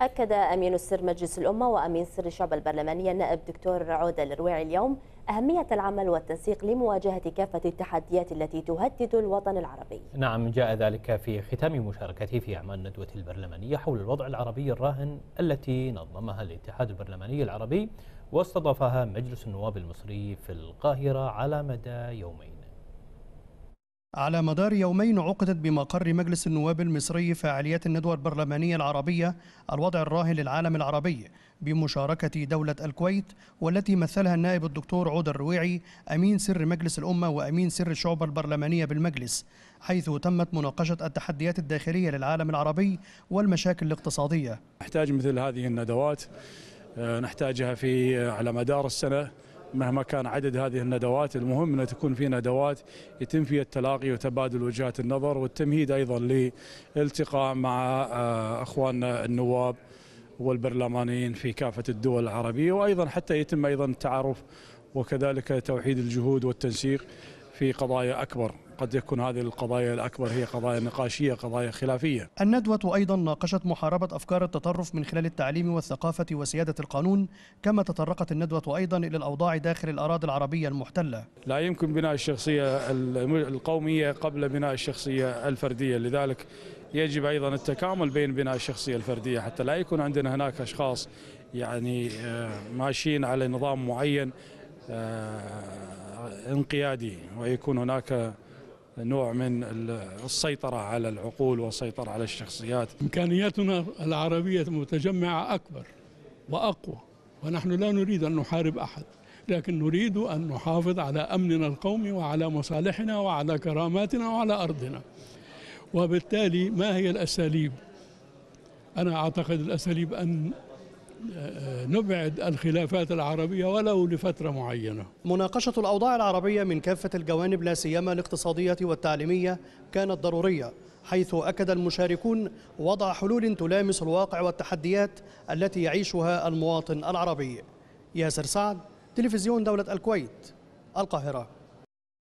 أكد أمين السر مجلس الأمة وأمين سر الشعب البرلماني النائب دكتور عودة الرويع اليوم أهمية العمل والتنسيق لمواجهة كافة التحديات التي تهدد الوطن العربي نعم جاء ذلك في ختام مشاركته في أعمال ندوة البرلمانية حول الوضع العربي الراهن التي نظمها الاتحاد البرلماني العربي واستضافها مجلس النواب المصري في القاهرة على مدى يومين على مدار يومين عقدت بمقر مجلس النواب المصري فعاليات الندوة البرلمانية العربية الوضع الراهن للعالم العربي بمشاركة دولة الكويت والتي مثلها النائب الدكتور عودة الرويعي أمين سر مجلس الأمة وأمين سر الشعوب البرلمانية بالمجلس حيث تمت مناقشة التحديات الداخلية للعالم العربي والمشاكل الاقتصادية نحتاج مثل هذه الندوات آه، نحتاجها في آه، على مدار السنة مهما كان عدد هذه الندوات المهم أن تكون في ندوات يتم فيها التلاقي وتبادل وجهات النظر والتمهيد أيضا لالتقاء مع آه، أخواننا النواب والبرلمانيين في كافة الدول العربية وأيضا حتى يتم أيضا التعارف وكذلك توحيد الجهود والتنسيق في قضايا أكبر قد يكون هذه القضايا الأكبر هي قضايا نقاشية قضايا خلافية الندوة أيضا ناقشت محاربة أفكار التطرف من خلال التعليم والثقافة وسيادة القانون كما تطرقت الندوة أيضا إلى الأوضاع داخل الأراضي العربية المحتلة لا يمكن بناء الشخصية القومية قبل بناء الشخصية الفردية لذلك يجب ايضا التكامل بين بناء الشخصيه الفرديه حتى لا يكون عندنا هناك اشخاص يعني آه، ماشيين على نظام معين آه، انقيادي ويكون هناك نوع من السيطرة على العقول والسيطرة على الشخصيات إمكانياتنا العربية متجمعة أكبر وأقوى ونحن لا نريد أن نحارب أحد لكن نريد أن نحافظ على أمننا القومي وعلى مصالحنا وعلى كراماتنا وعلى أرضنا وبالتالي ما هي الأساليب أنا أعتقد الأساليب أن نبعد الخلافات العربية ولو لفترة معينة مناقشة الأوضاع العربية من كافة الجوانب لا سيما الاقتصادية والتعليمية كانت ضرورية حيث أكد المشاركون وضع حلول تلامس الواقع والتحديات التي يعيشها المواطن العربي ياسر سعد تلفزيون دولة الكويت القاهرة